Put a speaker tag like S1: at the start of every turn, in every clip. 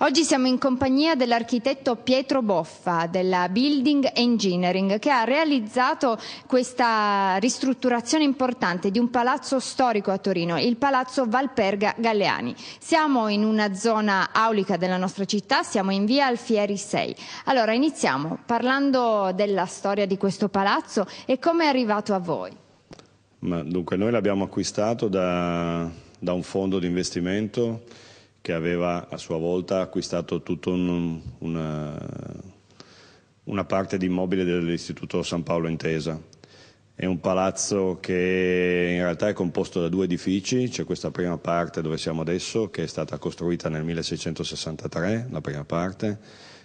S1: Oggi siamo in compagnia dell'architetto Pietro Boffa della Building Engineering che ha realizzato questa ristrutturazione importante di un palazzo storico a Torino, il Palazzo Valperga Galleani. Siamo in una zona aulica della nostra città, siamo in via Alfieri 6. Allora iniziamo parlando della storia di questo palazzo e come è arrivato a voi.
S2: Ma, dunque noi l'abbiamo acquistato da, da un fondo di investimento che aveva a sua volta acquistato tutta un, una, una parte di immobile dell'Istituto San Paolo Intesa. È un palazzo che in realtà è composto da due edifici, c'è questa prima parte dove siamo adesso che è stata costruita nel 1663, la prima parte,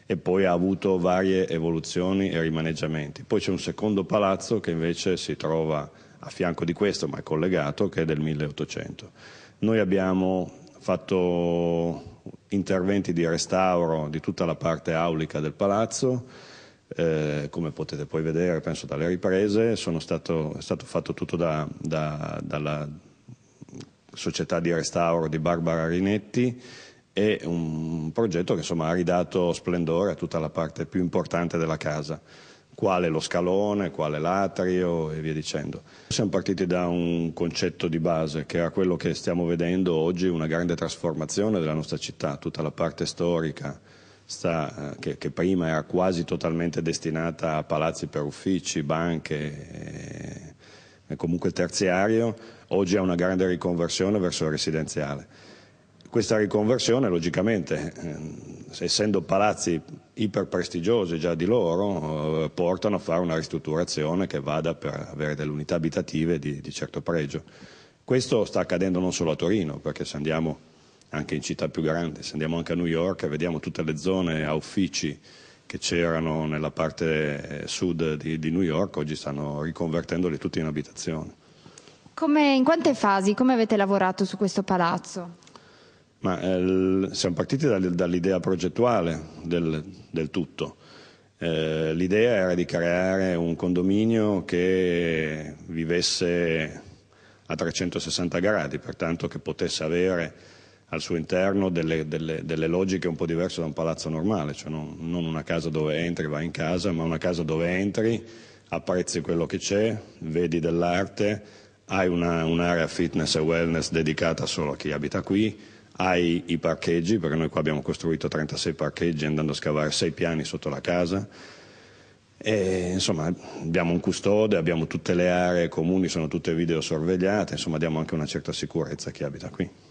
S2: e poi ha avuto varie evoluzioni e rimaneggiamenti. Poi c'è un secondo palazzo che invece si trova a fianco di questo, ma è collegato, che è del 1800. Noi abbiamo fatto interventi di restauro di tutta la parte aulica del palazzo, eh, come potete poi vedere penso dalle riprese, stato, è stato fatto tutto da, da, dalla società di restauro di Barbara Rinetti e un progetto che insomma, ha ridato splendore a tutta la parte più importante della casa quale lo scalone, quale l'atrio e via dicendo. Siamo partiti da un concetto di base che era quello che stiamo vedendo oggi, una grande trasformazione della nostra città, tutta la parte storica sta, eh, che, che, prima era quasi totalmente destinata a palazzi per uffici, banche e, eh, e comunque terziario, oggi ha una grande riconversione verso il residenziale. Questa riconversione logicamente ehm, essendo palazzi iperprestigiosi già di loro, eh, portano a fare una ristrutturazione che vada per avere delle unità abitative di, di certo pregio. Questo sta accadendo non solo a Torino, perché se andiamo anche in città più grandi, se andiamo anche a New York e vediamo tutte le zone a uffici che c'erano nella parte eh, sud di, di, New York, oggi stanno riconvertendoli tutti in abitazione.
S1: Come, in quante fasi? Come avete lavorato su questo palazzo?
S2: Ma eh, siamo partiti dall'idea progettuale del, del tutto. Eh, l'idea era di creare un condominio che vivesse a 360 gradi, pertanto che potesse avere al suo interno delle, delle, delle logiche un po' diverse da un palazzo normale, cioè non, non una casa dove entri e vai in casa, ma una casa dove entri, apprezzi quello che c'è, vedi dell'arte, hai una, un'area fitness e wellness dedicata solo a chi abita qui, hai i parcheggi, perché noi qua abbiamo costruito 36 parcheggi andando a scavare 6 piani sotto la casa, e, insomma abbiamo un custode, abbiamo tutte le aree comuni, sono tutte video sorvegliate, insomma diamo anche una certa sicurezza a chi abita qui.